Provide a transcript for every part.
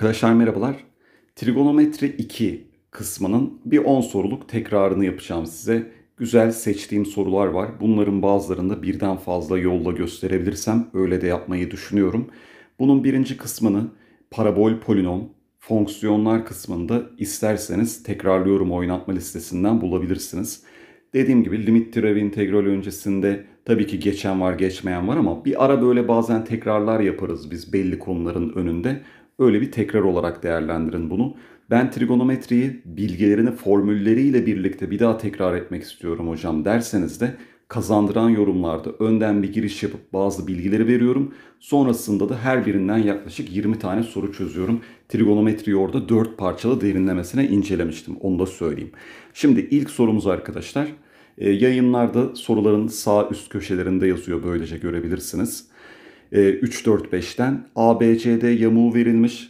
Arkadaşlar merhabalar. Trigonometri 2 kısmının bir 10 soruluk tekrarını yapacağım size. Güzel seçtiğim sorular var. Bunların bazılarında birden fazla yolla gösterebilirsem öyle de yapmayı düşünüyorum. Bunun birinci kısmını parabol polinom, fonksiyonlar kısmında isterseniz tekrarlıyorum oynatma listesinden bulabilirsiniz. Dediğim gibi limit türevi integral öncesinde tabii ki geçen var geçmeyen var ama bir ara böyle bazen tekrarlar yaparız biz belli konuların önünde. Öyle bir tekrar olarak değerlendirin bunu. Ben trigonometriyi bilgilerini formülleriyle birlikte bir daha tekrar etmek istiyorum hocam derseniz de kazandıran yorumlarda önden bir giriş yapıp bazı bilgileri veriyorum. Sonrasında da her birinden yaklaşık 20 tane soru çözüyorum. Trigonometriyi orada 4 parçalı derinlemesine incelemiştim. Onu da söyleyeyim. Şimdi ilk sorumuz arkadaşlar. E, yayınlarda soruların sağ üst köşelerinde yazıyor böylece görebilirsiniz. 3-4-5'ten ee, ABCD yamuğu verilmiş.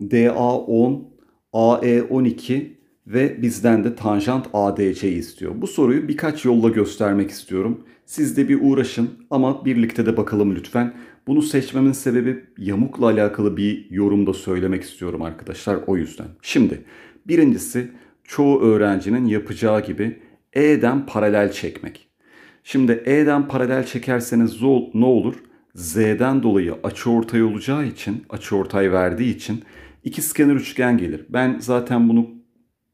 DA 10, AE 12 ve bizden de tanjant ADC istiyor. Bu soruyu birkaç yolla göstermek istiyorum. Siz de bir uğraşın ama birlikte de bakalım lütfen. Bunu seçmemin sebebi yamukla alakalı bir yorumda söylemek istiyorum arkadaşlar o yüzden. Şimdi birincisi çoğu öğrencinin yapacağı gibi E'den paralel çekmek. Şimdi E'den paralel çekerseniz ne olur? Z'den dolayı açıortay olacağı için, açıortay verdiği için ikizkenar üçgen gelir. Ben zaten bunu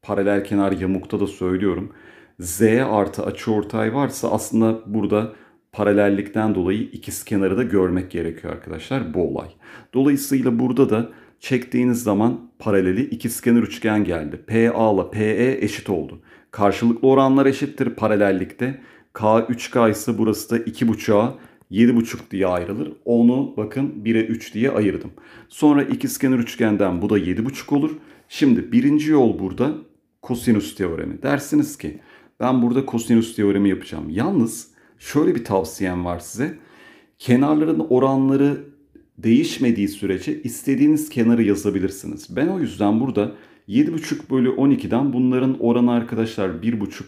paralel kenar yamukta da söylüyorum. Z artı açıortay varsa aslında burada paralellikten dolayı ikiz kenarı da görmek gerekiyor arkadaşlar bu olay. Dolayısıyla burada da çektiğiniz zaman paraleli ikizkenar üçgen geldi. PA ile PE eşit oldu. Karşılıklı oranlar eşittir paralellikte. K 3K ise burası da 2.5'a 7,5 diye ayrılır. Onu bakın 1'e 3 diye ayırdım. Sonra ikizkenar üçgenden bu da 7,5 olur. Şimdi birinci yol burada kosinüs teoremi. Dersiniz ki ben burada kosinüs teoremi yapacağım. Yalnız şöyle bir tavsiyem var size. Kenarların oranları değişmediği sürece istediğiniz kenarı yazabilirsiniz. Ben o yüzden burada 7,5 bölü 12'den bunların oranı arkadaşlar 1,5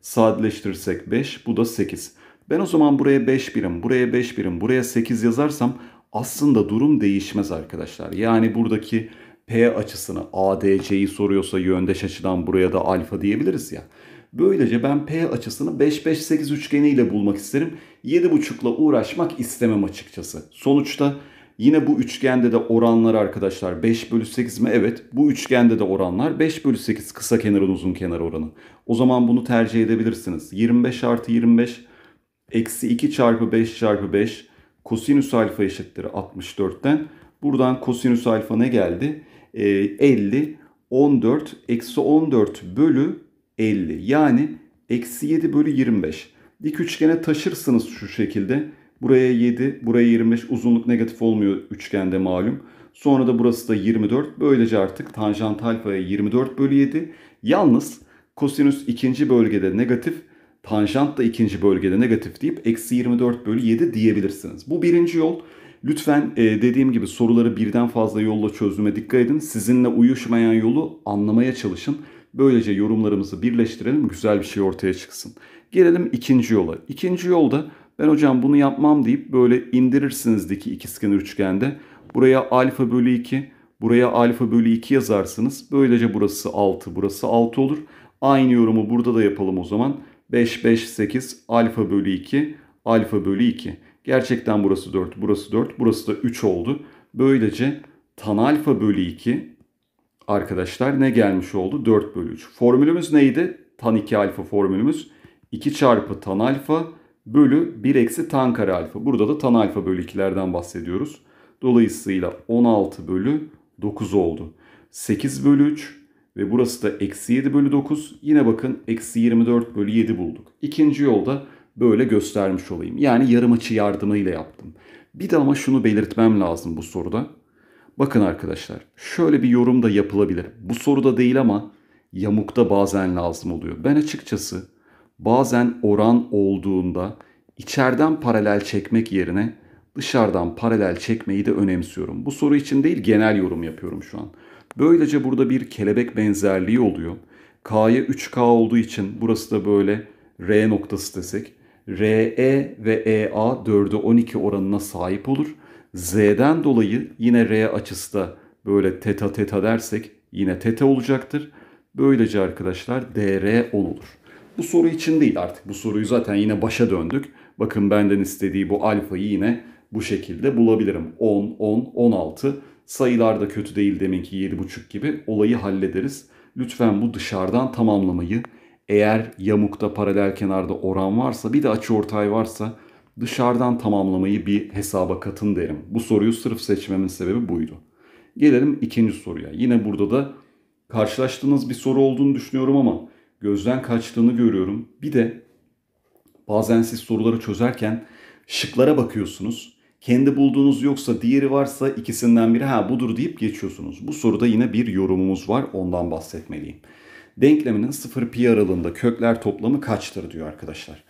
sadeleştirirsek 5 bu da 8. Ben o zaman buraya 5 birim, buraya 5 birim, buraya 8 yazarsam aslında durum değişmez arkadaşlar. Yani buradaki P açısını ADC'yi soruyorsa yöndeş açıdan buraya da alfa diyebiliriz ya. Böylece ben P açısını 5 5 8 üçgeniyle bulmak isterim. 7.5 ile uğraşmak istemem açıkçası. Sonuçta yine bu üçgende de oranlar arkadaşlar 5 bölü 8 mi? Evet bu üçgende de oranlar 5 bölü 8 kısa kenarın uzun kenar oranı. O zaman bunu tercih edebilirsiniz. 25 artı 25 eksi 2 çarpı 5 çarpı 5 kosinüs alfa eşittir 64'ten. Buradan kosinüs alfa ne geldi? E, 50 14 eksi 14 bölü 50 yani eksi 7 bölü 25. Dik üçgene taşırsınız şu şekilde. Buraya 7, buraya 25 uzunluk negatif olmuyor üçgende malum. Sonra da burası da 24. Böylece artık tanjant alfaya 24 bölü 7. Yalnız kosinüs ikinci bölgede negatif Tanjant da ikinci bölgede negatif deyip eksi 24 bölü 7 diyebilirsiniz. Bu birinci yol. Lütfen e, dediğim gibi soruları birden fazla yolla çözüme dikkat edin. Sizinle uyuşmayan yolu anlamaya çalışın. Böylece yorumlarımızı birleştirelim güzel bir şey ortaya çıksın. Gelelim ikinci yola. İkinci yolda ben hocam bunu yapmam deyip böyle indirirsiniz diki ikizkenar üçgende. Buraya alfa bölü 2, buraya alfa bölü 2 yazarsınız. Böylece burası 6, burası 6 olur. Aynı yorumu burada da yapalım o zaman. 5, 5, 8 alfa bölü 2 alfa bölü 2. Gerçekten burası 4, burası 4, burası da 3 oldu. Böylece tan alfa bölü 2 arkadaşlar ne gelmiş oldu? 4 bölü 3. Formülümüz neydi? Tan 2 alfa formülümüz. 2 çarpı tan alfa bölü 1 eksi tan kare alfa. Burada da tan alfa bölü 2'lerden bahsediyoruz. Dolayısıyla 16 bölü 9 oldu. 8 bölü 3 ve burası da eksi 7 bölü 9. Yine bakın eksi 24 bölü 7 bulduk. İkinci yolda böyle göstermiş olayım. Yani yarım açı yardımıyla yaptım. Bir de ama şunu belirtmem lazım bu soruda. Bakın arkadaşlar şöyle bir yorum da yapılabilir. Bu soruda değil ama yamukta bazen lazım oluyor. Ben açıkçası bazen oran olduğunda içeriden paralel çekmek yerine dışarıdan paralel çekmeyi de önemsiyorum. Bu soru için değil genel yorum yapıyorum şu an. Böylece burada bir kelebek benzerliği oluyor. K'ya 3K olduğu için burası da böyle R noktası desek. RE ve EA 4'e 12 oranına sahip olur. Z'den dolayı yine R açısı da böyle teta teta dersek yine teta olacaktır. Böylece arkadaşlar DR olur. Bu soru için değil artık. Bu soruyu zaten yine başa döndük. Bakın benden istediği bu alfayı yine bu şekilde bulabilirim. 10, 10, 16 Sayılar da kötü değil demek ki 7,5 gibi. Olayı hallederiz. Lütfen bu dışarıdan tamamlamayı eğer yamukta paralel kenarda oran varsa bir de açıortay varsa dışarıdan tamamlamayı bir hesaba katın derim. Bu soruyu sırf seçmemin sebebi buydu. Gelelim ikinci soruya. Yine burada da karşılaştığınız bir soru olduğunu düşünüyorum ama gözden kaçtığını görüyorum. Bir de bazen siz soruları çözerken şıklara bakıyorsunuz. Kendi bulduğunuz yoksa diğeri varsa ikisinden biri ha budur deyip geçiyorsunuz. Bu soruda yine bir yorumumuz var ondan bahsetmeliyim. Denkleminin 0 pi aralığında kökler toplamı kaçtır diyor arkadaşlar.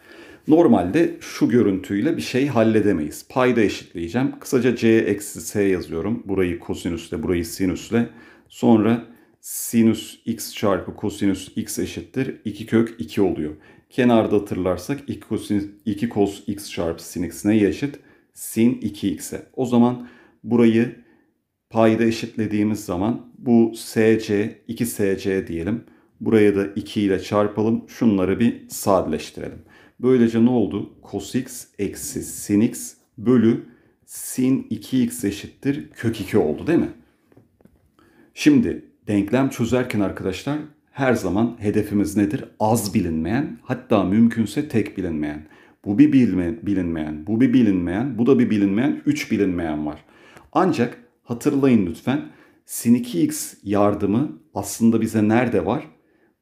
Normalde şu görüntüyle bir şey halledemeyiz. Payda eşitleyeceğim. Kısaca c eksi s yazıyorum. Burayı kosinüsle, burayı sinüsle. Sonra sinüs x çarpı kosinüs x eşittir. 2 kök 2 oluyor. Kenarda hatırlarsak 2 kos, 2 kos x çarpı sin x neye eşit? sin 2x'e. O zaman burayı payda eşitlediğimiz zaman bu sc 2sc diyelim. Buraya da 2 ile çarpalım. Şunları bir sadeleştirelim. Böylece ne oldu? Cos x eksi sin x bölü sin 2x eşittir kök 2 oldu değil mi? Şimdi denklem çözerken arkadaşlar her zaman hedefimiz nedir? Az bilinmeyen hatta mümkünse tek bilinmeyen. Bu bir bilme, bilinmeyen, bu bir bilinmeyen, bu da bir bilinmeyen, 3 bilinmeyen var. Ancak hatırlayın lütfen sin 2x yardımı aslında bize nerede var?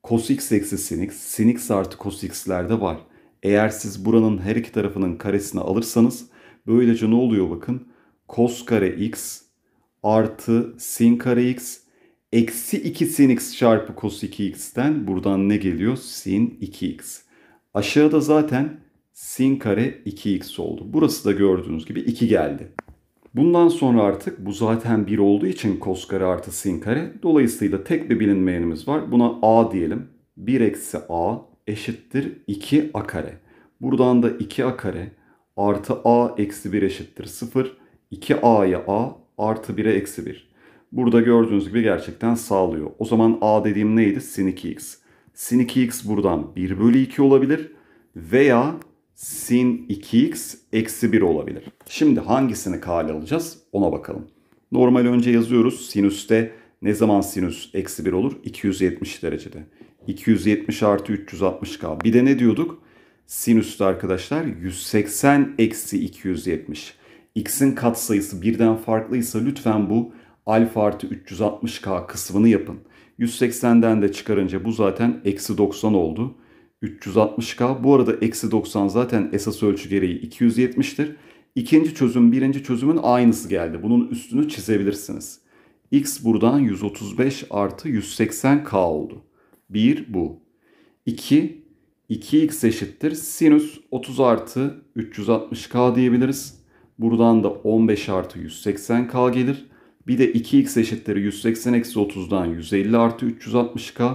Cos x eksi sin x, sin x artı cos x'lerde var. Eğer siz buranın her iki tarafının karesini alırsanız böylece ne oluyor bakın? Cos kare x artı sin kare x eksi 2 sin x çarpı cos 2x'ten buradan ne geliyor? Sin 2x. Aşağıda zaten sin kare 2x oldu. Burası da gördüğünüz gibi 2 geldi. Bundan sonra artık bu zaten 1 olduğu için kos kare artı sin kare. Dolayısıyla tek bir bilinmeyenimiz var. Buna a diyelim. 1 eksi a eşittir 2 a kare. Buradan da 2 a kare artı a eksi 1 eşittir 0. 2 a'ya a artı 1'e eksi 1. Burada gördüğünüz gibi gerçekten sağlıyor. O zaman a dediğim neydi? Sin 2x. Sin 2x buradan 1 bölü 2 olabilir. Veya sin 2x eksi 1 olabilir. Şimdi hangisini kale alacağız ona bakalım. Normal önce yazıyoruz. Sinüste ne zaman sinüs eksi 1 olur? 270 derecede. 270 artı 360K. Bir de ne diyorduk? Sinüste arkadaşlar 180 eksi 270. X'in katsayısı birden farklıysa lütfen bu alfa artı 360K kısmını yapın. 180'den de çıkarınca bu zaten eksi 90 oldu. 360K. Bu arada eksi 90 zaten esas ölçü gereği 270'tir. İkinci çözüm birinci çözümün aynısı geldi. Bunun üstünü çizebilirsiniz. X buradan 135 artı 180K oldu. 1 bu. 2 2x eşittir sinüs 30 artı 360k diyebiliriz. Buradan da 15 artı 180k gelir. Bir de 2x eşittir 180 eksi 30'dan 150 artı 360k.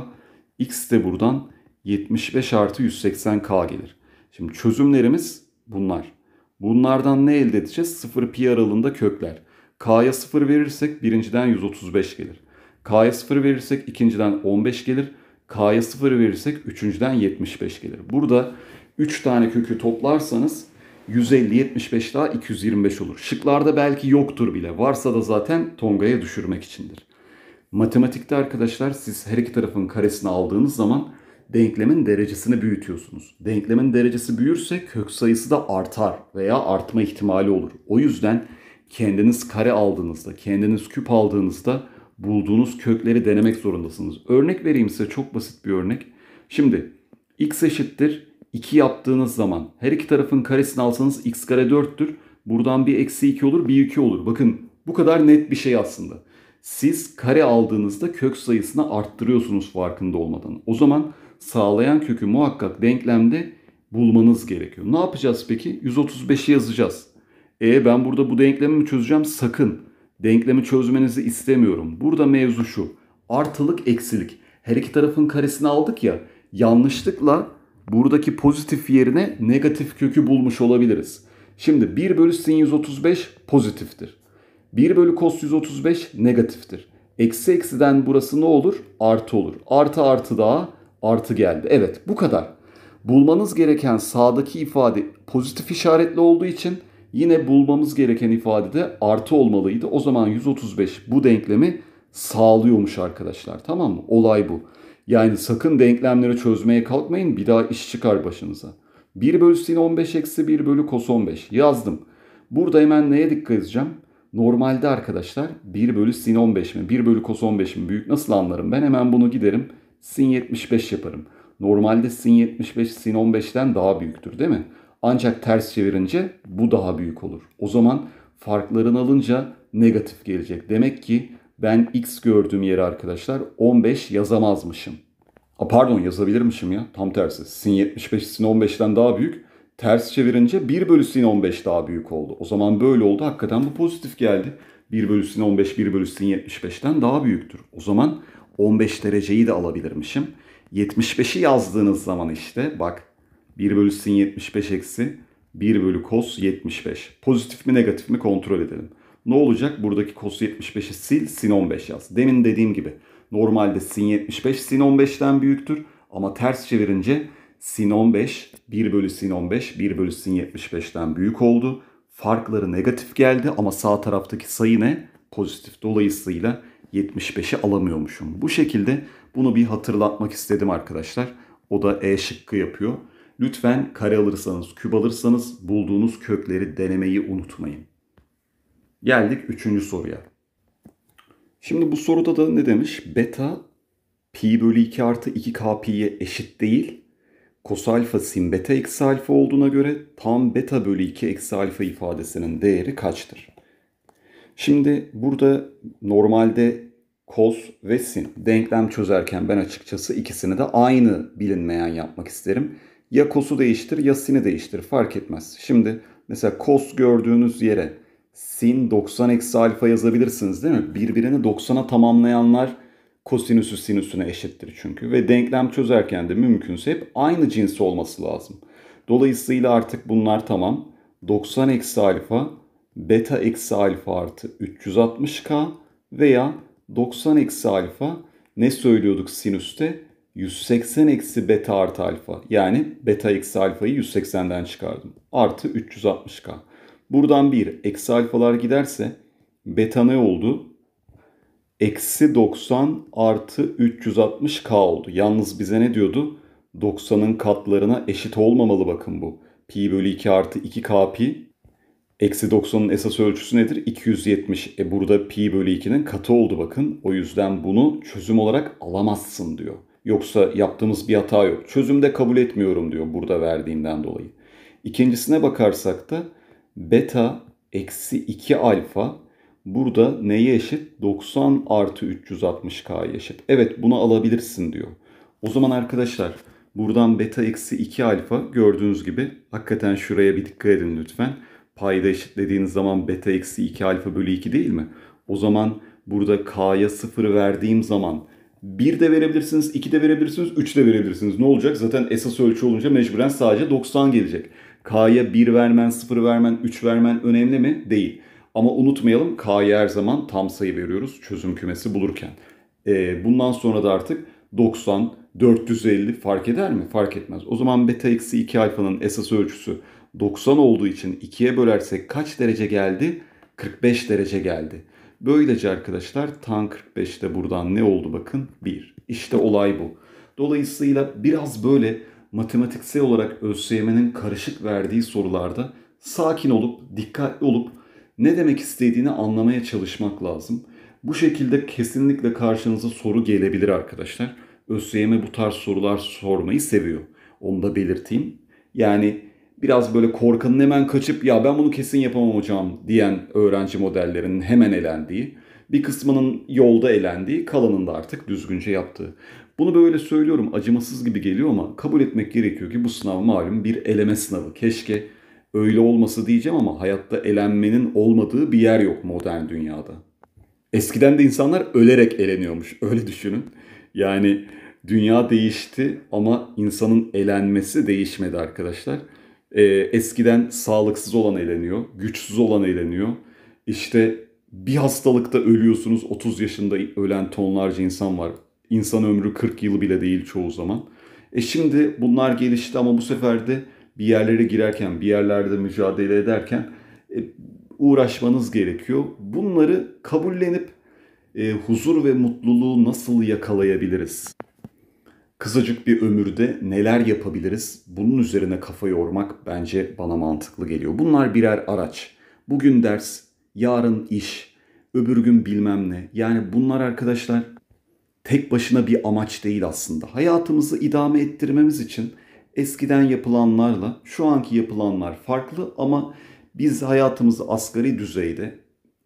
x de buradan 75 artı 180K gelir. Şimdi çözümlerimiz bunlar. Bunlardan ne elde edeceğiz? 0 pi aralığında kökler. K'ya 0 verirsek birinciden 135 gelir. K'ya 0 verirsek ikinciden 15 gelir. K'ya 0 verirsek üçüncüden 75 gelir. Burada 3 tane kökü toplarsanız 150, 75 daha 225 olur. Şıklarda belki yoktur bile. Varsa da zaten Tonga'ya düşürmek içindir. Matematikte arkadaşlar siz her iki tarafın karesini aldığınız zaman denklemin derecesini büyütüyorsunuz. Denklemin derecesi büyürse kök sayısı da artar veya artma ihtimali olur. O yüzden kendiniz kare aldığınızda, kendiniz küp aldığınızda bulduğunuz kökleri denemek zorundasınız. Örnek vereyim size çok basit bir örnek. Şimdi x eşittir 2 yaptığınız zaman her iki tarafın karesini alsanız x kare 4'tür. Buradan bir eksi 2 olur, bir 2 olur. Bakın bu kadar net bir şey aslında. Siz kare aldığınızda kök sayısını arttırıyorsunuz farkında olmadan. O zaman sağlayan kökü muhakkak denklemde bulmanız gerekiyor. Ne yapacağız peki? 135'i yazacağız. E ben burada bu denklemi mi çözeceğim? Sakın. Denklemi çözmenizi istemiyorum. Burada mevzu şu. Artılık eksilik. Her iki tarafın karesini aldık ya. Yanlışlıkla buradaki pozitif yerine negatif kökü bulmuş olabiliriz. Şimdi 1 bölü sin 135 pozitiftir. 1 bölü cos 135 negatiftir. Eksi eksiden burası ne olur? Artı olur. Artı artı daha artı geldi. Evet bu kadar. Bulmanız gereken sağdaki ifade pozitif işaretli olduğu için yine bulmamız gereken ifade de artı olmalıydı. O zaman 135 bu denklemi sağlıyormuş arkadaşlar. Tamam mı? Olay bu. Yani sakın denklemleri çözmeye kalkmayın. Bir daha iş çıkar başınıza. 1 bölü sin 15 eksi 1 bölü kos 15 yazdım. Burada hemen neye dikkat edeceğim? Normalde arkadaşlar 1 bölü sin 15 mi? 1 bölü kos 15 mi? Büyük nasıl anlarım? Ben hemen bunu giderim. Sin 75 yaparım. Normalde sin 75 sin 15'ten daha büyüktür değil mi? Ancak ters çevirince bu daha büyük olur. O zaman farkların alınca negatif gelecek. Demek ki ben x gördüğüm yeri arkadaşlar 15 yazamazmışım. Ha, pardon yazabilirmişim ya tam tersi. Sin 75 sin 15'ten daha büyük. Ters çevirince 1 bölü sin 15 daha büyük oldu. O zaman böyle oldu. Hakikaten bu pozitif geldi. 1 bölü sin 15, 1 bölü sin 75'ten daha büyüktür. O zaman 15 dereceyi de alabilirmişim. 75'i yazdığınız zaman işte bak 1 bölü sin 75 eksi 1 bölü cos 75. Pozitif mi negatif mi kontrol edelim. Ne olacak? Buradaki cos 75'i sil sin 15 yaz. Demin dediğim gibi normalde sin 75 sin 15'ten büyüktür. Ama ters çevirince sin 15 1 bölü sin 15 1 bölü sin 75'ten büyük oldu. Farkları negatif geldi ama sağ taraftaki sayı ne? Pozitif. Dolayısıyla 75'i alamıyormuşum. Bu şekilde bunu bir hatırlatmak istedim arkadaşlar. O da E şıkkı yapıyor. Lütfen kare alırsanız, küp alırsanız bulduğunuz kökleri denemeyi unutmayın. Geldik 3. soruya. Şimdi bu soruda da ne demiş? Beta pi bölü 2 artı 2 kpi'ye eşit değil Kos alfa sin beta eksi alfa olduğuna göre tam beta bölü 2 eksi alfa ifadesinin değeri kaçtır? Şimdi burada normalde kos ve sin denklem çözerken ben açıkçası ikisini de aynı bilinmeyen yapmak isterim. Ya kosu değiştir ya sini değiştir fark etmez. Şimdi mesela kos gördüğünüz yere sin 90 eksi alfa yazabilirsiniz değil mi? Birbirini 90'a tamamlayanlar Kosinüsü sinüsüne eşittir çünkü ve denklem çözerken de mümkünse hep aynı cinsi olması lazım. Dolayısıyla artık bunlar tamam. 90 eksi alfa beta eksi alfa artı 360k veya 90 eksi alfa ne söylüyorduk sinüste? 180 eksi beta artı alfa. Yani beta eksi alfayı 180'den çıkardım. Artı 360k. Buradan bir eksi alfalar giderse beta ne oldu? eksi 90 artı 360k oldu. Yalnız bize ne diyordu? 90'ın katlarına eşit olmamalı bakın bu. Pi bölü 2 artı 2k pi. Eksi 90'ın esas ölçüsü nedir? 270. E burada pi bölü 2'nin katı oldu bakın. O yüzden bunu çözüm olarak alamazsın diyor. Yoksa yaptığımız bir hata yok. Çözümde kabul etmiyorum diyor burada verdiğinden dolayı. İkincisine bakarsak da beta eksi 2 alfa burada neye eşit? 90 artı 360 k eşit. Evet bunu alabilirsin diyor. O zaman arkadaşlar buradan beta eksi 2 alfa gördüğünüz gibi hakikaten şuraya bir dikkat edin lütfen. Payda eşitlediğiniz zaman beta eksi 2 alfa bölü 2 değil mi? O zaman burada k'ya 0 verdiğim zaman 1 de verebilirsiniz, 2 de verebilirsiniz, 3 de verebilirsiniz. Ne olacak? Zaten esas ölçü olunca mecburen sadece 90 gelecek. K'ya 1 vermen, 0 vermen, 3 vermen önemli mi? Değil. Ama unutmayalım K'ya her zaman tam sayı veriyoruz çözüm kümesi bulurken. E, bundan sonra da artık 90, 450 fark eder mi? Fark etmez. O zaman beta eksi 2 alfanın esas ölçüsü 90 olduğu için 2'ye bölersek kaç derece geldi? 45 derece geldi. Böylece arkadaşlar tan 45'te buradan ne oldu bakın? 1. İşte olay bu. Dolayısıyla biraz böyle matematiksel olarak ÖSYM'nin karışık verdiği sorularda sakin olup, dikkatli olup ne demek istediğini anlamaya çalışmak lazım. Bu şekilde kesinlikle karşınıza soru gelebilir arkadaşlar. ÖSYM bu tarz sorular sormayı seviyor. Onu da belirteyim. Yani biraz böyle korkanın hemen kaçıp ya ben bunu kesin yapamam hocam diyen öğrenci modellerinin hemen elendiği, bir kısmının yolda elendiği, kalanın da artık düzgünce yaptığı. Bunu böyle söylüyorum acımasız gibi geliyor ama kabul etmek gerekiyor ki bu sınav malum bir eleme sınavı. Keşke öyle olması diyeceğim ama hayatta elenmenin olmadığı bir yer yok modern dünyada. Eskiden de insanlar ölerek eleniyormuş. Öyle düşünün. Yani dünya değişti ama insanın elenmesi değişmedi arkadaşlar. Ee, eskiden sağlıksız olan eleniyor, güçsüz olan eleniyor. İşte bir hastalıkta ölüyorsunuz. 30 yaşında ölen tonlarca insan var. İnsan ömrü 40 yılı bile değil çoğu zaman. E şimdi bunlar gelişti ama bu sefer de bir yerlere girerken, bir yerlerde mücadele ederken e, uğraşmanız gerekiyor. Bunları kabullenip e, huzur ve mutluluğu nasıl yakalayabiliriz? Kısacık bir ömürde neler yapabiliriz? Bunun üzerine kafa yormak bence bana mantıklı geliyor. Bunlar birer araç. Bugün ders, yarın iş, öbür gün bilmem ne. Yani bunlar arkadaşlar tek başına bir amaç değil aslında. Hayatımızı idame ettirmemiz için eskiden yapılanlarla şu anki yapılanlar farklı ama biz hayatımızı asgari düzeyde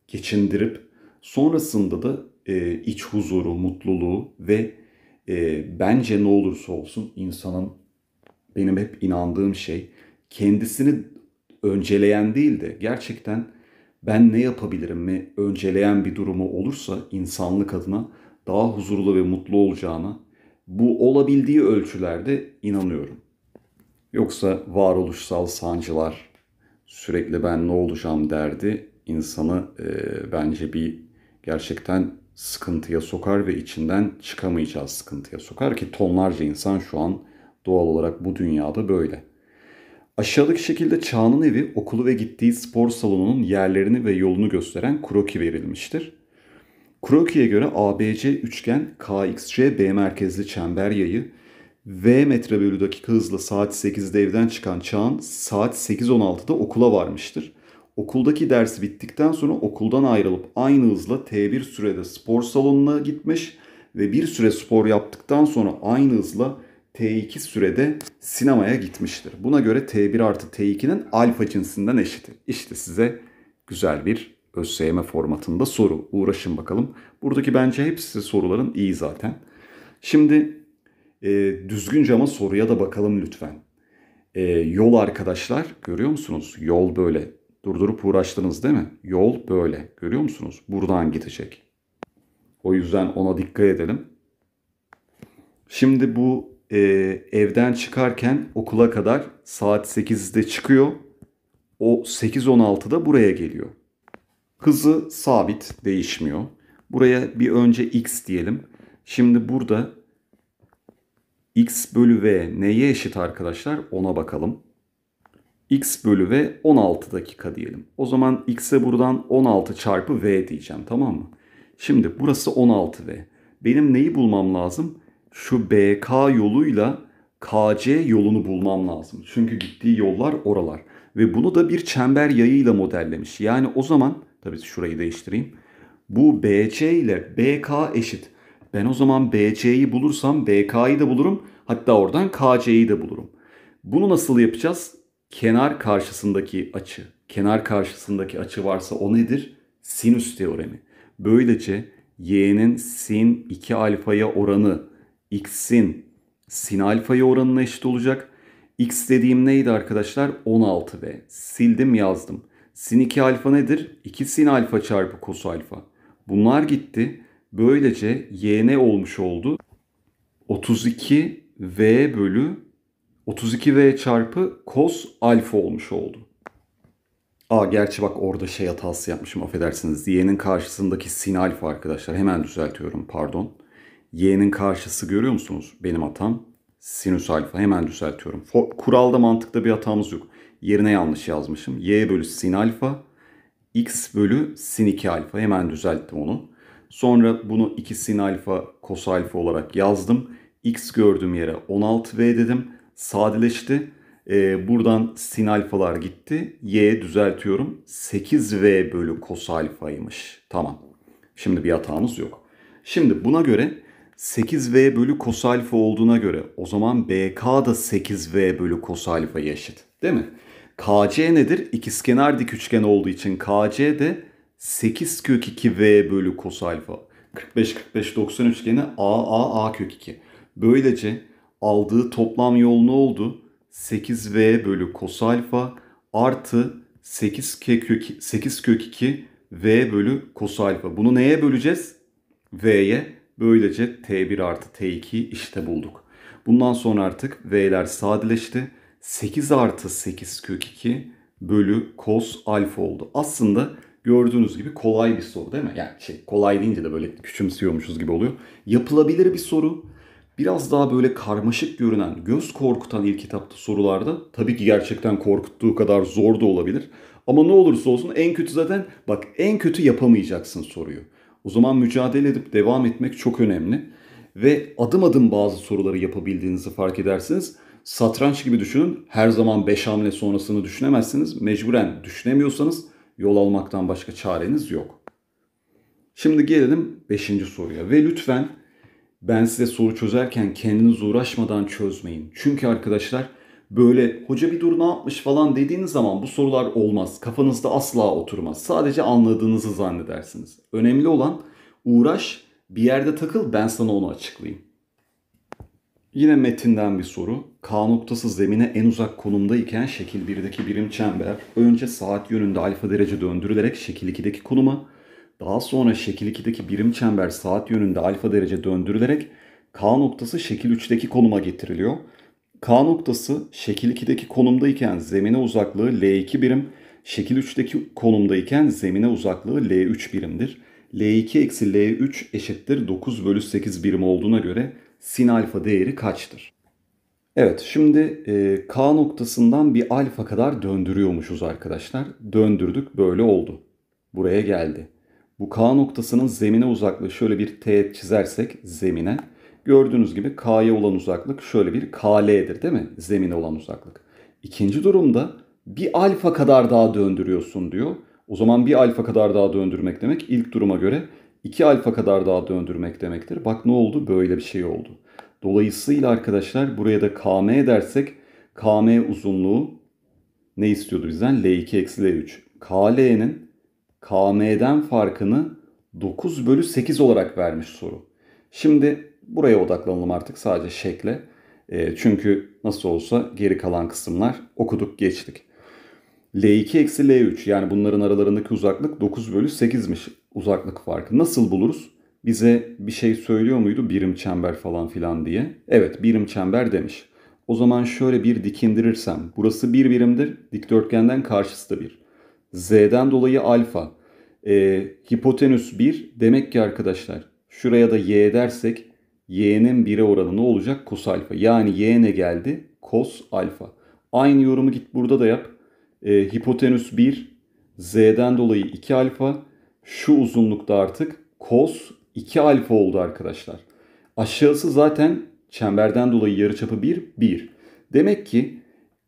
geçindirip sonrasında da e, iç huzuru, mutluluğu ve e, bence ne olursa olsun insanın benim hep inandığım şey kendisini önceleyen değil de gerçekten ben ne yapabilirim mi önceleyen bir durumu olursa insanlık adına daha huzurlu ve mutlu olacağına bu olabildiği ölçülerde inanıyorum. Yoksa varoluşsal sancılar, sürekli ben ne olacağım derdi insanı e, bence bir gerçekten sıkıntıya sokar ve içinden çıkamayacağız sıkıntıya sokar ki tonlarca insan şu an doğal olarak bu dünyada böyle. Aşağıdaki şekilde çağının evi, okulu ve gittiği spor salonunun yerlerini ve yolunu gösteren kroki verilmiştir. Kroki'ye göre ABC üçgen KXC B merkezli çember yayı V metre bölü dakika hızla saat 8'de evden çıkan Çağan saat 8.16'da okula varmıştır. Okuldaki dersi bittikten sonra okuldan ayrılıp aynı hızla T1 sürede spor salonuna gitmiş ve bir süre spor yaptıktan sonra aynı hızla T2 sürede sinemaya gitmiştir. Buna göre T1 artı T2'nin alfa cinsinden eşittir. İşte size güzel bir ÖSYM formatında soru. Uğraşın bakalım. Buradaki bence hepsi soruların iyi zaten. Şimdi e, düzgünce ama soruya da bakalım lütfen. E, yol arkadaşlar görüyor musunuz? Yol böyle. Durdurup uğraştınız değil mi? Yol böyle. Görüyor musunuz? Buradan gidecek. O yüzden ona dikkat edelim. Şimdi bu e, evden çıkarken okula kadar saat 8'de çıkıyor. O 8.16'da buraya geliyor. Hızı sabit değişmiyor. Buraya bir önce x diyelim. Şimdi burada x bölü v neye eşit arkadaşlar ona bakalım. x bölü v 16 dakika diyelim. O zaman x'e buradan 16 çarpı v diyeceğim tamam mı? Şimdi burası 16v. Benim neyi bulmam lazım? Şu BK yoluyla KC yolunu bulmam lazım. Çünkü gittiği yollar oralar. Ve bunu da bir çember yayıyla modellemiş. Yani o zaman, tabii şurayı değiştireyim. Bu BC ile BK eşit. Ben o zaman BC'yi bulursam BK'yı da bulurum. Hatta oradan KC'yi de bulurum. Bunu nasıl yapacağız? Kenar karşısındaki açı. Kenar karşısındaki açı varsa o nedir? Sinüs teoremi. Böylece y'nin sin 2 alfaya oranı x'in sin alfaya oranına eşit olacak. x dediğim neydi arkadaşlar? 16 ve sildim yazdım. Sin 2 alfa nedir? 2 sin alfa çarpı kos alfa. Bunlar gitti böylece yn olmuş oldu. 32 v bölü 32v çarpı cos alfa olmuş oldu. Aa gerçi bak orada şey hatası yapmışım affedersiniz. Y'nin karşısındaki sin alfa arkadaşlar. Hemen düzeltiyorum pardon. Y'nin karşısı görüyor musunuz? Benim hatam. Sinüs alfa hemen düzeltiyorum. For, kuralda mantıkta bir hatamız yok. Yerine yanlış yazmışım. Y bölü sin alfa. X bölü sin 2 alfa. Hemen düzelttim onu. Sonra bunu 2 sin alfa kos alfa olarak yazdım. X gördüğüm yere 16V dedim. Sadeleşti. Ee, buradan sin alfalar gitti. Y düzeltiyorum. 8V bölü kos alfaymış. Tamam. Şimdi bir hatamız yok. Şimdi buna göre 8V bölü kos alfa olduğuna göre o zaman BK da 8V bölü kos alfaya eşit. Değil mi? KC nedir? İkizkenar dik üçgen olduğu için KC de 8 kök 2 V bölü kos alfa. 45 45 90 üçgeni A A A kök 2. Böylece aldığı toplam yol ne oldu? 8 V bölü kos alfa artı 8 kök 8 kök 2 V bölü kos alfa. Bunu neye böleceğiz? V'ye. Böylece T1 artı T2'yi işte bulduk. Bundan sonra artık V'ler sadeleşti. 8 artı 8 kök 2 bölü kos alfa oldu. Aslında Gördüğünüz gibi kolay bir soru değil mi? Yani şey kolay deyince de böyle küçümsüyormuşuz gibi oluyor. Yapılabilir bir soru. Biraz daha böyle karmaşık görünen, göz korkutan ilk kitapta sorularda tabii ki gerçekten korkuttuğu kadar zor da olabilir. Ama ne olursa olsun en kötü zaten bak en kötü yapamayacaksın soruyu. O zaman mücadele edip devam etmek çok önemli. Ve adım adım bazı soruları yapabildiğinizi fark edersiniz. Satranç gibi düşünün. Her zaman 5 hamle sonrasını düşünemezsiniz. Mecburen düşünemiyorsanız Yol almaktan başka çareniz yok. Şimdi gelelim 5. soruya ve lütfen ben size soru çözerken kendiniz uğraşmadan çözmeyin. Çünkü arkadaşlar böyle hoca bir dur ne yapmış falan dediğiniz zaman bu sorular olmaz. Kafanızda asla oturmaz. Sadece anladığınızı zannedersiniz. Önemli olan uğraş bir yerde takıl ben sana onu açıklayayım. Yine metinden bir soru. K noktası zemine en uzak konumdayken şekil 1'deki birim çember önce saat yönünde alfa derece döndürülerek şekil 2'deki konuma, daha sonra şekil 2'deki birim çember saat yönünde alfa derece döndürülerek K noktası şekil 3'deki konuma getiriliyor. K noktası şekil 2'deki konumdayken zemine uzaklığı L2 birim, şekil 3'deki konumdayken zemine uzaklığı L3 birimdir. L2 eksi L3 eşittir 9 bölü 8 birim olduğuna göre sin alfa değeri kaçtır? Evet şimdi e, K noktasından bir alfa kadar döndürüyormuşuz arkadaşlar. Döndürdük böyle oldu. Buraya geldi. Bu K noktasının zemine uzaklığı şöyle bir teğet çizersek zemine. Gördüğünüz gibi K'ya olan uzaklık şöyle bir KL'dir değil mi? Zemine olan uzaklık. İkinci durumda bir alfa kadar daha döndürüyorsun diyor. O zaman bir alfa kadar daha döndürmek demek ilk duruma göre 2 alfa kadar daha döndürmek demektir. Bak ne oldu? Böyle bir şey oldu. Dolayısıyla arkadaşlar buraya da km dersek km uzunluğu ne istiyordu bizden? L2 eksi L3. KL'nin km'den farkını 9 bölü 8 olarak vermiş soru. Şimdi buraya odaklanalım artık sadece şekle. E, çünkü nasıl olsa geri kalan kısımlar okuduk geçtik. L2 eksi L3 yani bunların aralarındaki uzaklık 9 bölü 8'miş uzaklık farkı. Nasıl buluruz? Bize bir şey söylüyor muydu birim çember falan filan diye? Evet birim çember demiş. O zaman şöyle bir dikindirirsem burası bir birimdir dikdörtgenden karşısı da bir. Z'den dolayı alfa. Ee, hipotenüs 1 demek ki arkadaşlar şuraya da y dersek y'nin 1'e oranı ne olacak? Kos alfa. Yani y ne geldi? Kos alfa. Aynı yorumu git burada da yap. Ee, hipotenüs 1 z'den dolayı 2 alfa şu uzunlukta artık cos 2 alfa oldu arkadaşlar. Aşağısı zaten çemberden dolayı yarıçapı 1, 1. Demek ki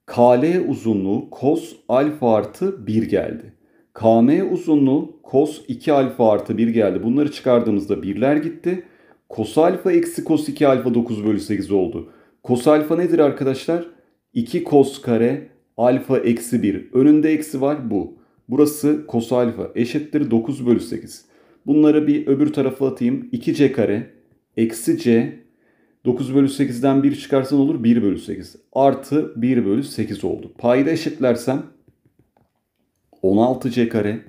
KL uzunluğu cos alfa artı 1 geldi. KM uzunluğu cos 2 alfa artı 1 geldi. Bunları çıkardığımızda birler gitti. Cos alfa eksi cos 2 alfa 9 bölü 8 oldu. Cos alfa nedir arkadaşlar? 2 cos kare alfa eksi 1. Önünde eksi var bu. Burası kos alfa eşittir 9 bölü 8. Bunları bir öbür tarafa atayım. 2c kare eksi c 9 bölü 8'den 1 çıkarsa olur? 1 bölü 8. Artı 1 bölü 8 oldu. Payda da eşitlersem 16c kare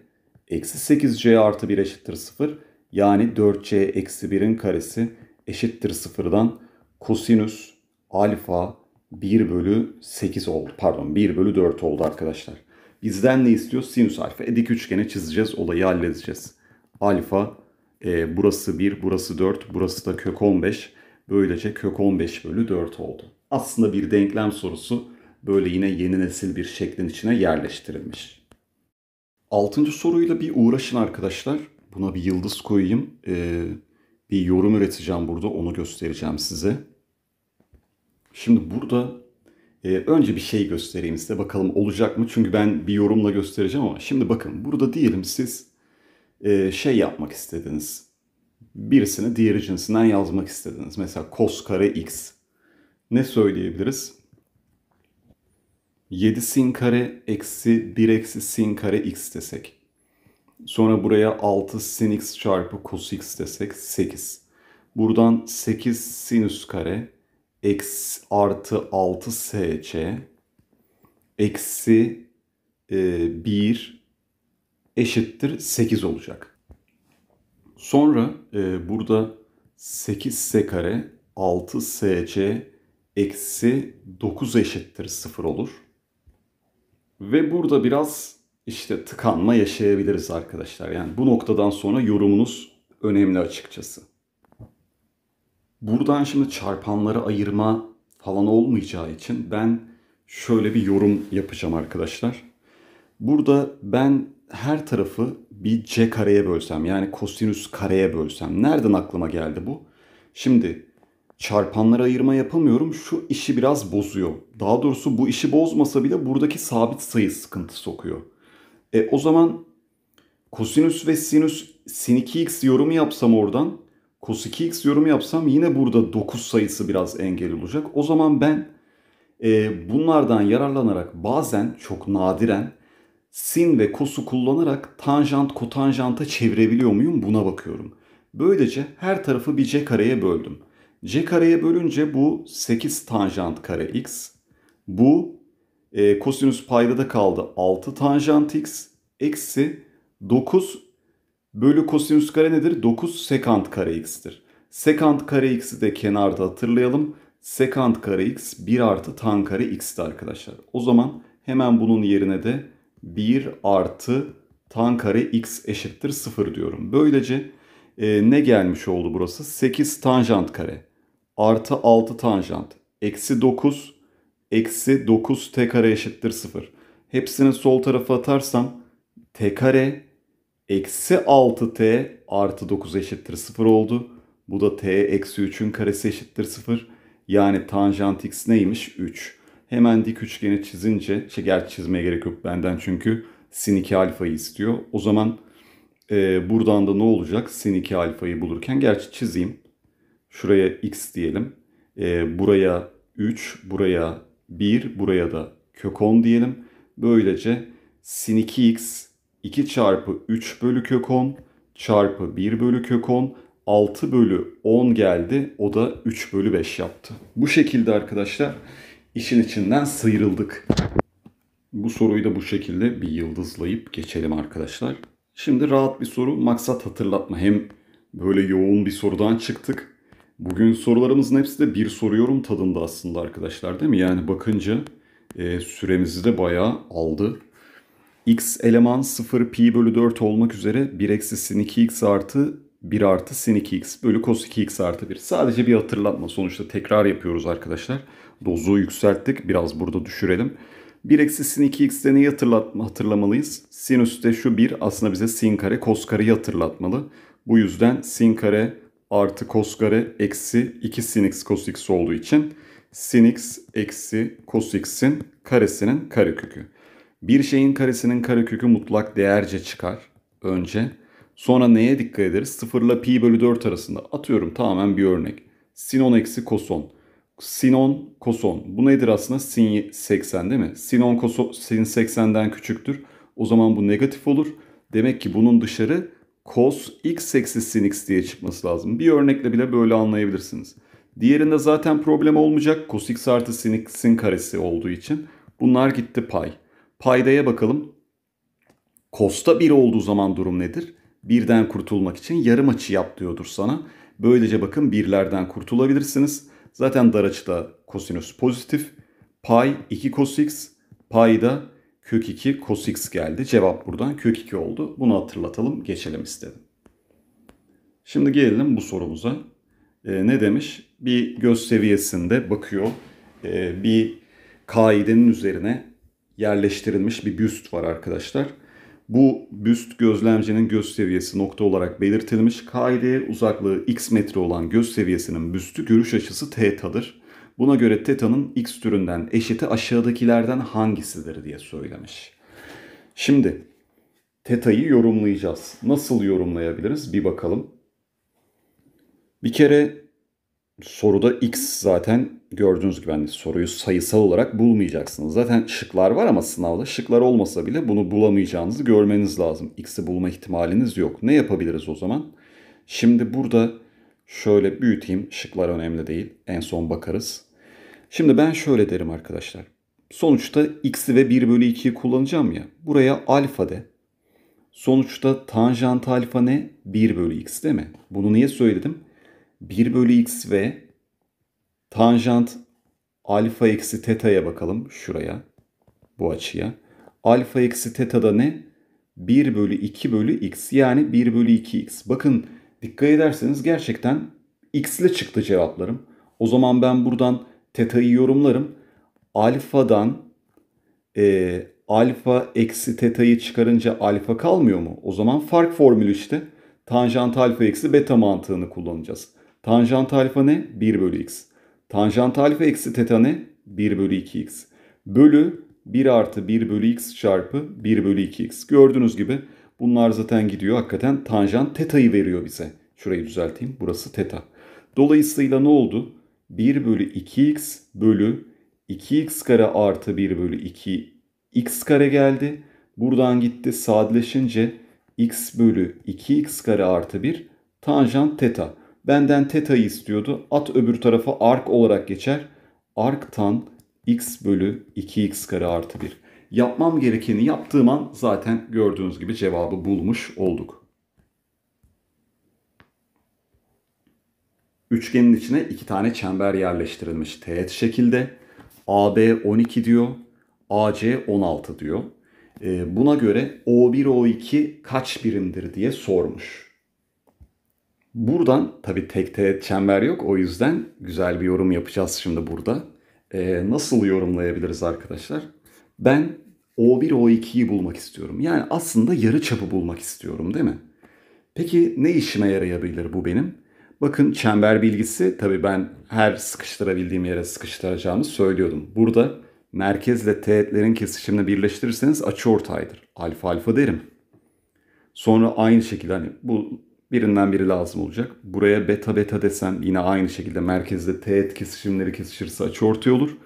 eksi 8c artı 1 eşittir 0. Yani 4c eksi 1'in karesi eşittir 0'dan kosinüs alfa 1 bölü 8 oldu. Pardon 1 bölü 4 oldu arkadaşlar. Bizden ne istiyor? Sinüs alfa. E dik üçgene çizeceğiz. Olayı halledeceğiz. Alfa e, burası 1, burası 4, burası da kök 15. Böylece kök 15 bölü 4 oldu. Aslında bir denklem sorusu böyle yine yeni nesil bir şeklin içine yerleştirilmiş. Altıncı soruyla bir uğraşın arkadaşlar. Buna bir yıldız koyayım. Ee, bir yorum üreteceğim burada. Onu göstereceğim size. Şimdi burada e, önce bir şey göstereyim size bakalım olacak mı? Çünkü ben bir yorumla göstereceğim ama şimdi bakın burada diyelim siz e, şey yapmak istediniz. Birisini diğer cinsinden yazmak istediniz. Mesela kos kare x. Ne söyleyebiliriz? 7 sin kare eksi 1 eksi sin kare x desek. Sonra buraya 6 sin x çarpı cos x desek 8. Buradan 8 sinüs kare eksi artı 6 SC eksi e, 1 eşittir 8 olacak. Sonra e, burada 8S kare 6SC eksi 9 eşittir 0 olur. Ve burada biraz işte tıkanma yaşayabiliriz arkadaşlar. Yani bu noktadan sonra yorumunuz önemli açıkçası. Buradan şimdi çarpanları ayırma falan olmayacağı için ben şöyle bir yorum yapacağım arkadaşlar. Burada ben her tarafı bir c kareye bölsem yani kosinüs kareye bölsem nereden aklıma geldi bu? Şimdi çarpanları ayırma yapamıyorum. Şu işi biraz bozuyor. Daha doğrusu bu işi bozmasa bile buradaki sabit sayı sıkıntı sokuyor. E o zaman kosinüs ve sinüs sin 2x yorumu yapsam oradan Cos 2x yorumu yapsam yine burada 9 sayısı biraz engel olacak. O zaman ben e, bunlardan yararlanarak bazen çok nadiren sin ve kosu kullanarak tanjant kotanjanta çevirebiliyor muyum buna bakıyorum. Böylece her tarafı bir c kareye böldüm. c kareye bölünce bu 8 tanjant kare x. Bu e, kosinüs payda da kaldı 6 tanjant x eksi 9 bölü kosinüs kare nedir? 9 sekant kare x'tir. Sekant kare x'i de kenarda hatırlayalım. Sekant kare x 1 artı tan kare x'ti arkadaşlar. O zaman hemen bunun yerine de 1 artı tan kare x eşittir 0 diyorum. Böylece e, ne gelmiş oldu burası? 8 tanjant kare artı 6 tanjant eksi 9 eksi 9 t kare eşittir 0. Hepsini sol tarafa atarsam t kare Eksi 6t artı 9 eşittir 0 oldu. Bu da t eksi 3'ün karesi eşittir 0. Yani tanjant x neymiş? 3. Hemen dik üçgeni çizince, şey gerçi çizmeye gerek yok benden çünkü sin 2 alfayı istiyor. O zaman e, buradan da ne olacak? Sin 2 alfayı bulurken gerçi çizeyim. Şuraya x diyelim. E, buraya 3, buraya 1, buraya da kök 10 diyelim. Böylece sin 2x 2 çarpı 3 bölü kök 10 çarpı 1 bölü kök 10 6 bölü 10 geldi. O da 3 bölü 5 yaptı. Bu şekilde arkadaşlar işin içinden sıyrıldık. Bu soruyu da bu şekilde bir yıldızlayıp geçelim arkadaşlar. Şimdi rahat bir soru maksat hatırlatma. Hem böyle yoğun bir sorudan çıktık. Bugün sorularımızın hepsi de bir soruyorum tadında aslında arkadaşlar değil mi? Yani bakınca e, süremizi de bayağı aldı x eleman 0 pi bölü 4 olmak üzere 1 eksi sin 2x artı 1 artı sin 2x bölü cos 2x artı 1. Sadece bir hatırlatma sonuçta tekrar yapıyoruz arkadaşlar. Dozu yükselttik biraz burada düşürelim. 1 eksi sin 2x'de neyi hatırlatma, hatırlamalıyız? Sinüste şu 1 aslında bize sin kare kos kareyi hatırlatmalı. Bu yüzden sin kare artı kos kare eksi 2 sin x kos x olduğu için sin x eksi kos x'in karesinin karekökü. Bir şeyin karesinin karekökü mutlak değerce çıkar önce. Sonra neye dikkat ederiz? 0 ile pi bölü 4 arasında. Atıyorum tamamen bir örnek. Sinon eksi koson. sinon koson. Bu nedir aslında? Sin 80 değil mi? Sinon 10 koson, sin 80'den küçüktür. O zaman bu negatif olur. Demek ki bunun dışarı cos x eksi sin x diye çıkması lazım. Bir örnekle bile böyle anlayabilirsiniz. Diğerinde zaten problem olmayacak. Cos x artı sin x'in karesi olduğu için. Bunlar gitti pay. Paydaya bakalım. Kosta 1 olduğu zaman durum nedir? Birden kurtulmak için yarım açı yap diyordur sana. Böylece bakın birlerden kurtulabilirsiniz. Zaten dar açıda kosinüs pozitif. Pay 2 cos x. Payda kök 2 cos x geldi. Cevap buradan kök 2 oldu. Bunu hatırlatalım geçelim istedim. Şimdi gelelim bu sorumuza. E, ne demiş? Bir göz seviyesinde bakıyor. E, bir kaidenin üzerine yerleştirilmiş bir büst var arkadaşlar. Bu büst gözlemcinin göz seviyesi nokta olarak belirtilmiş. Kaideye uzaklığı x metre olan göz seviyesinin büstü görüş açısı tetadır. Buna göre tetanın x türünden eşiti aşağıdakilerden hangisidir diye söylemiş. Şimdi tetayı yorumlayacağız. Nasıl yorumlayabiliriz bir bakalım. Bir kere soruda x zaten gördüğünüz gibi hani soruyu sayısal olarak bulmayacaksınız. Zaten şıklar var ama sınavda şıklar olmasa bile bunu bulamayacağınızı görmeniz lazım. X'i bulma ihtimaliniz yok. Ne yapabiliriz o zaman? Şimdi burada şöyle büyüteyim. Şıklar önemli değil. En son bakarız. Şimdi ben şöyle derim arkadaşlar. Sonuçta x'i ve 1 bölü 2'yi kullanacağım ya. Buraya alfa de. Sonuçta tanjant alfa ne? 1 bölü x değil mi? Bunu niye söyledim? 1 bölü x ve tanjant alfa eksi teta'ya bakalım şuraya bu açıya. Alfa eksi teta'da ne? 1 bölü 2 bölü x yani 1 bölü 2x. Bakın dikkat ederseniz gerçekten x ile çıktı cevaplarım. O zaman ben buradan teta'yı yorumlarım. Alfadan e, alfa eksi teta'yı çıkarınca alfa kalmıyor mu? O zaman fark formülü işte. Tanjant alfa eksi beta mantığını kullanacağız. Tanjant alfa ne? 1 bölü x. Tanjant alfa eksi teta ne? 1 bölü 2x. Bölü 1 artı 1 bölü x çarpı 1 bölü 2x. Gördüğünüz gibi bunlar zaten gidiyor. Hakikaten tanjant teta'yı veriyor bize. Şurayı düzelteyim. Burası teta. Dolayısıyla ne oldu? 1 bölü 2x bölü 2x kare artı 1 bölü 2 x kare geldi. Buradan gitti sadeleşince x bölü 2x kare artı 1 tanjant teta. Benden teta'yı istiyordu. At öbür tarafa ark olarak geçer. Arktan x bölü 2x kare artı 1. Yapmam gerekeni yaptığım an zaten gördüğünüz gibi cevabı bulmuş olduk. Üçgenin içine iki tane çember yerleştirilmiş teğet şekilde. AB 12 diyor. AC 16 diyor. Ee, buna göre O1 O2 kaç birimdir diye sormuş. Buradan tabii tek te çember yok. O yüzden güzel bir yorum yapacağız şimdi burada. Ee, nasıl yorumlayabiliriz arkadaşlar? Ben O1, O2'yi bulmak istiyorum. Yani aslında yarı çapı bulmak istiyorum değil mi? Peki ne işime yarayabilir bu benim? Bakın çember bilgisi tabii ben her sıkıştırabildiğim yere sıkıştıracağımı söylüyordum. Burada merkezle teğetlerin kesişimini birleştirirseniz açı ortaydır. Alfa alfa derim. Sonra aynı şekilde hani bu birinden biri lazım olacak. Buraya beta beta desem yine aynı şekilde merkezde teğet e kesişimleri kesişirse açı ortaya olur.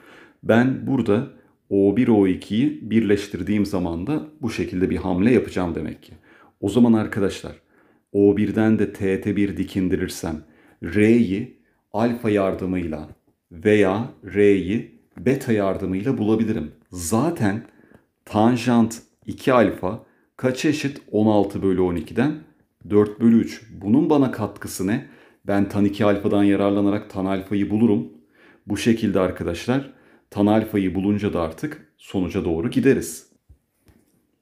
Ben burada O1 O2'yi birleştirdiğim zaman da bu şekilde bir hamle yapacağım demek ki. O zaman arkadaşlar O1'den de TT1 e dikindirirsem R'yi alfa yardımıyla veya R'yi beta yardımıyla bulabilirim. Zaten tanjant 2 alfa kaç eşit? 16 bölü 12'den 4 bölü 3. Bunun bana katkısı ne? Ben tan 2 alfadan yararlanarak tan alfayı bulurum. Bu şekilde arkadaşlar tan alfayı bulunca da artık sonuca doğru gideriz.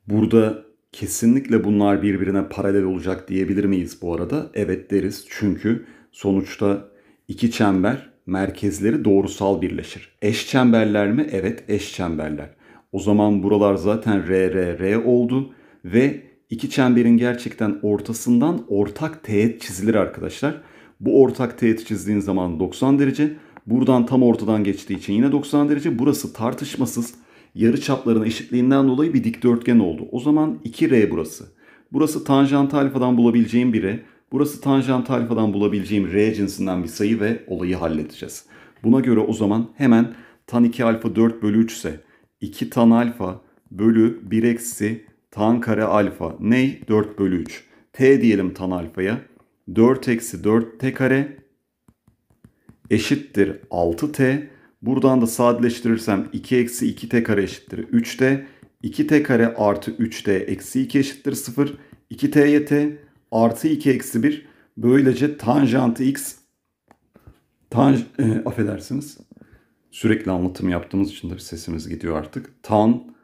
Burada kesinlikle bunlar birbirine paralel olacak diyebilir miyiz bu arada? Evet deriz çünkü sonuçta iki çember merkezleri doğrusal birleşir. Eş çemberler mi? Evet eş çemberler. O zaman buralar zaten R, R, R oldu ve İki çemberin gerçekten ortasından ortak teğet çizilir arkadaşlar. Bu ortak teğet çizdiğin zaman 90 derece. Buradan tam ortadan geçtiği için yine 90 derece. Burası tartışmasız yarı çapların eşitliğinden dolayı bir dikdörtgen oldu. O zaman 2R burası. Burası tanjant alfadan bulabileceğim bir R. Burası tanjant alfadan bulabileceğim R cinsinden bir sayı ve olayı halledeceğiz. Buna göre o zaman hemen tan 2 alfa 4 bölü 3 ise 2 tan alfa bölü 1 eksi tan kare alfa. Ney? 4 bölü 3. T diyelim tan alfaya. 4 eksi 4 t kare eşittir 6t. Buradan da sadeleştirirsem 2 eksi 2 t kare eşittir 3t. 2 t kare artı 3t eksi 2 eşittir 0. 2 t'ye t artı 2 eksi 1. Böylece tanjantı x tan e, affedersiniz. Sürekli anlatım yaptığımız için de sesimiz gidiyor artık. Tan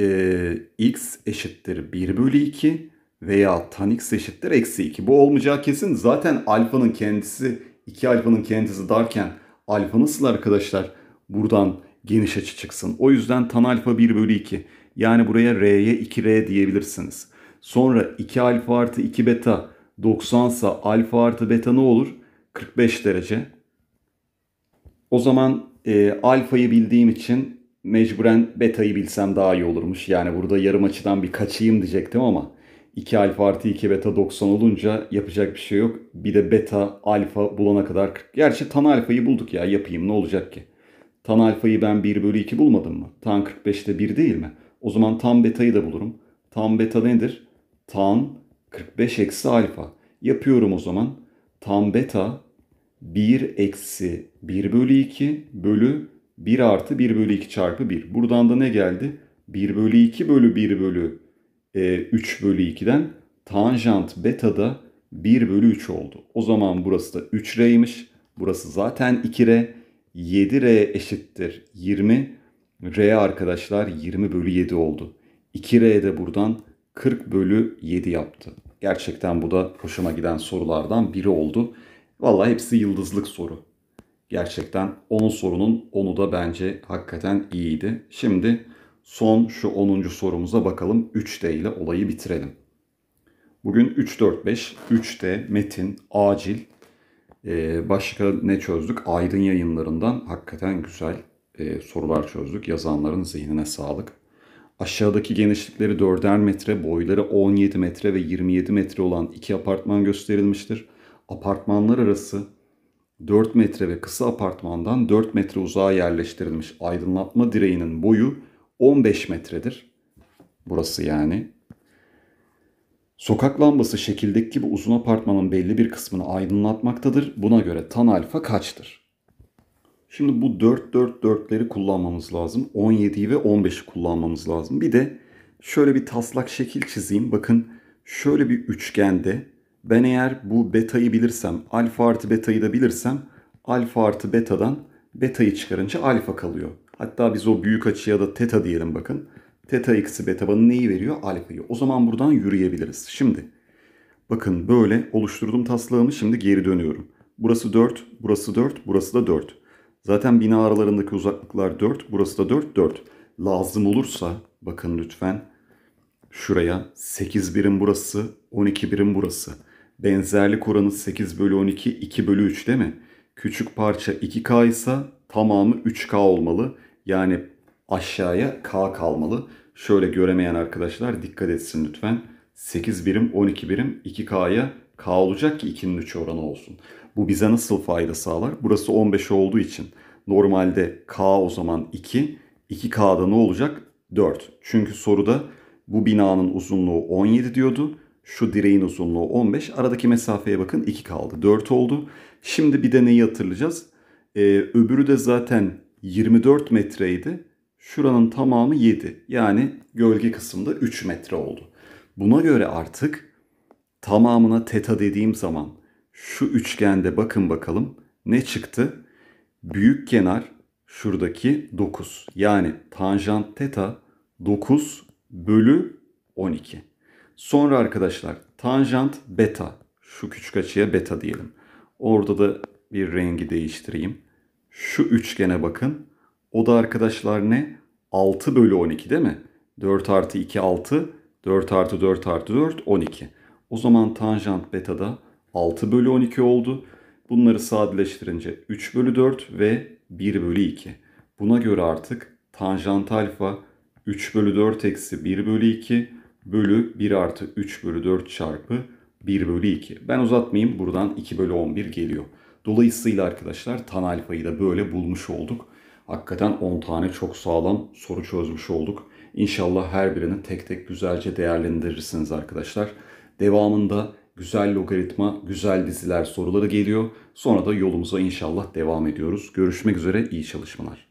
e, x eşittir 1 bölü 2 veya tan x eşittir eksi 2. Bu olmayacağı kesin. Zaten alfanın kendisi 2 alfanın kendisi darken alfa nasıl arkadaşlar? Buradan geniş açı çıksın. O yüzden tan alfa 1 bölü 2. Yani buraya r'ye 2r diyebilirsiniz. Sonra 2 alfa artı 2 beta 90 sa alfa artı beta ne olur? 45 derece. O zaman e, alfayı bildiğim için mecburen beta'yı bilsem daha iyi olurmuş. Yani burada yarım açıdan bir kaçayım diyecektim ama 2 alfa artı 2 beta 90 olunca yapacak bir şey yok. Bir de beta alfa bulana kadar Gerçi tan alfayı bulduk ya yapayım ne olacak ki? Tan alfayı ben 1 bölü 2 bulmadım mı? Tan 45'te 1 değil mi? O zaman tan betayı da bulurum. Tan beta nedir? Tan 45 eksi alfa. Yapıyorum o zaman. Tan beta 1 eksi 1 bölü 2 bölü 1 artı 1 bölü 2 çarpı 1. Buradan da ne geldi? 1 bölü 2 bölü 1 bölü e, 3 bölü 2'den tanjant beta da 1 bölü 3 oldu. O zaman burası da 3R'ymiş. Burası zaten 2R. 7R eşittir 20. R arkadaşlar 20 bölü 7 oldu. 2R de buradan 40 bölü 7 yaptı. Gerçekten bu da hoşuma giden sorulardan biri oldu. Valla hepsi yıldızlık soru. Gerçekten 10 sorunun 10'u da bence hakikaten iyiydi. Şimdi son şu 10. sorumuza bakalım. 3D ile olayı bitirelim. Bugün 3, 4, 5, 3D, metin, acil. Ee, başka ne çözdük? Aydın yayınlarından hakikaten güzel e, sorular çözdük. Yazanların zihnine sağlık. Aşağıdaki genişlikleri 4'er metre, boyları 17 metre ve 27 metre olan iki apartman gösterilmiştir. Apartmanlar arası 4 metre ve kısa apartmandan 4 metre uzağa yerleştirilmiş aydınlatma direğinin boyu 15 metredir. Burası yani. Sokak lambası şekildeki gibi uzun apartmanın belli bir kısmını aydınlatmaktadır. Buna göre tan alfa kaçtır? Şimdi bu 4 4 4'leri kullanmamız lazım. 17'yi ve 15'i kullanmamız lazım. Bir de şöyle bir taslak şekil çizeyim. Bakın şöyle bir üçgende ben eğer bu beta'yı bilirsem, alfa artı beta'yı da bilirsem alfa artı beta'dan beta'yı çıkarınca alfa kalıyor. Hatta biz o büyük açıya da teta diyelim bakın. Teta eksi beta bana neyi veriyor? Alfayı. O zaman buradan yürüyebiliriz. Şimdi bakın böyle oluşturdum taslağımı şimdi geri dönüyorum. Burası 4, burası 4, burası da 4. Zaten bina aralarındaki uzaklıklar 4, burası da 4, 4. Lazım olursa bakın lütfen şuraya 8 birim burası, 12 birim burası. Benzerlik oranı 8 bölü 12 2 bölü 3 değil mi? Küçük parça 2K ise tamamı 3K olmalı. Yani aşağıya K kalmalı. Şöyle göremeyen arkadaşlar dikkat etsin lütfen. 8 birim 12 birim 2K'ya K olacak ki 2'nin 3 oranı olsun. Bu bize nasıl fayda sağlar? Burası 15 olduğu için normalde K o zaman 2. 2K'da ne olacak? 4. Çünkü soruda bu binanın uzunluğu 17 diyordu şu direğin uzunluğu 15. Aradaki mesafeye bakın 2 kaldı. 4 oldu. Şimdi bir de neyi hatırlayacağız? Ee, öbürü de zaten 24 metreydi. Şuranın tamamı 7. Yani gölge kısımda 3 metre oldu. Buna göre artık tamamına teta dediğim zaman şu üçgende bakın bakalım ne çıktı? Büyük kenar şuradaki 9. Yani tanjant teta 9 bölü 12. Sonra arkadaşlar tanjant beta. Şu küçük açıya beta diyelim. Orada da bir rengi değiştireyim. Şu üçgene bakın. O da arkadaşlar ne? 6 bölü 12 değil mi? 4 artı 2 6. 4 artı 4 artı 4 12. O zaman tanjant beta da 6 bölü 12 oldu. Bunları sadeleştirince 3 bölü 4 ve 1 bölü 2. Buna göre artık tanjant alfa 3 bölü 4 eksi 1 bölü 2 bölü 1 artı 3 bölü 4 çarpı 1 bölü 2. Ben uzatmayayım buradan 2 bölü 11 geliyor. Dolayısıyla arkadaşlar tan alfayı da böyle bulmuş olduk. Hakikaten 10 tane çok sağlam soru çözmüş olduk. İnşallah her birini tek tek güzelce değerlendirirsiniz arkadaşlar. Devamında güzel logaritma, güzel diziler soruları geliyor. Sonra da yolumuza inşallah devam ediyoruz. Görüşmek üzere, iyi çalışmalar.